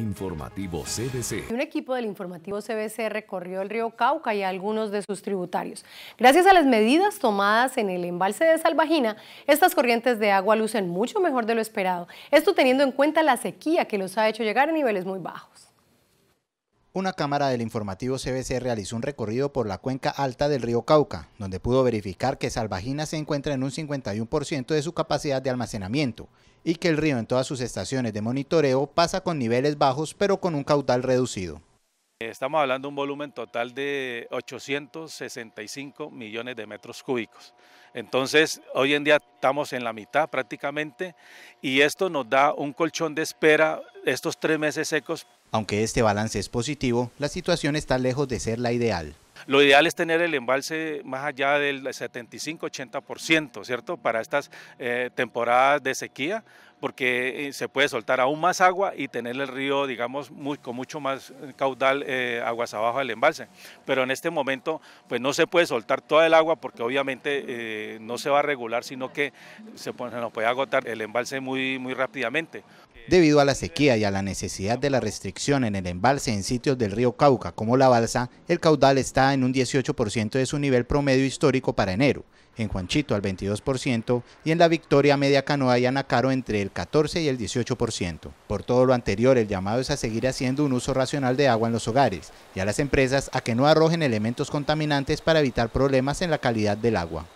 Informativo CBC. Un equipo del Informativo CBC recorrió el río Cauca y algunos de sus tributarios. Gracias a las medidas tomadas en el embalse de Salvajina, estas corrientes de agua lucen mucho mejor de lo esperado. Esto teniendo en cuenta la sequía que los ha hecho llegar a niveles muy bajos. Una cámara del informativo CBC realizó un recorrido por la cuenca alta del río Cauca, donde pudo verificar que Salvagina se encuentra en un 51% de su capacidad de almacenamiento y que el río en todas sus estaciones de monitoreo pasa con niveles bajos pero con un caudal reducido. Estamos hablando de un volumen total de 865 millones de metros cúbicos. Entonces, hoy en día estamos en la mitad prácticamente y esto nos da un colchón de espera estos tres meses secos. Aunque este balance es positivo, la situación está lejos de ser la ideal. Lo ideal es tener el embalse más allá del 75-80%, ¿cierto? Para estas eh, temporadas de sequía porque eh, se puede soltar aún más agua y tener el río, digamos, con mucho más eh, caudal eh, aguas abajo del embalse. Pero en este momento, pues no se puede soltar toda el agua porque obviamente no se va a regular, sino que se, nos puede agotar el embalse muy, muy rápidamente. Debido a la sequía y a la necesidad de la restricción en el embalse en sitios del río Cauca como la Balsa, el caudal está en un 18% de su nivel promedio histórico para enero en Juanchito al 22% y en La Victoria, Media Canoa y Anacaro entre el 14 y el 18%. Por todo lo anterior, el llamado es a seguir haciendo un uso racional de agua en los hogares y a las empresas a que no arrojen elementos contaminantes para evitar problemas en la calidad del agua.